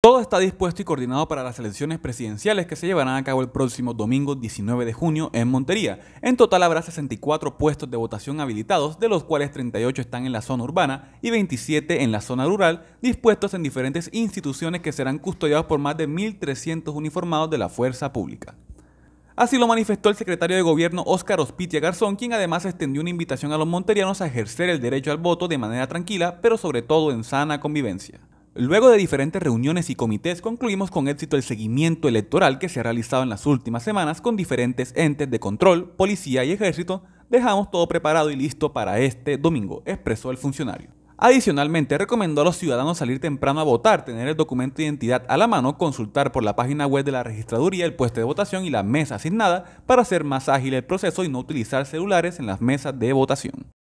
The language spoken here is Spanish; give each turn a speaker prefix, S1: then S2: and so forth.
S1: Todo está dispuesto y coordinado para las elecciones presidenciales que se llevarán a cabo el próximo domingo 19 de junio en Montería. En total habrá 64 puestos de votación habilitados, de los cuales 38 están en la zona urbana y 27 en la zona rural, dispuestos en diferentes instituciones que serán custodiados por más de 1.300 uniformados de la fuerza pública. Así lo manifestó el secretario de gobierno Óscar Ospitia Garzón, quien además extendió una invitación a los monterianos a ejercer el derecho al voto de manera tranquila, pero sobre todo en sana convivencia. Luego de diferentes reuniones y comités concluimos con éxito el seguimiento electoral que se ha realizado en las últimas semanas con diferentes entes de control, policía y ejército. Dejamos todo preparado y listo para este domingo, expresó el funcionario. Adicionalmente, recomendó a los ciudadanos salir temprano a votar, tener el documento de identidad a la mano, consultar por la página web de la registraduría el puesto de votación y la mesa asignada para hacer más ágil el proceso y no utilizar celulares en las mesas de votación.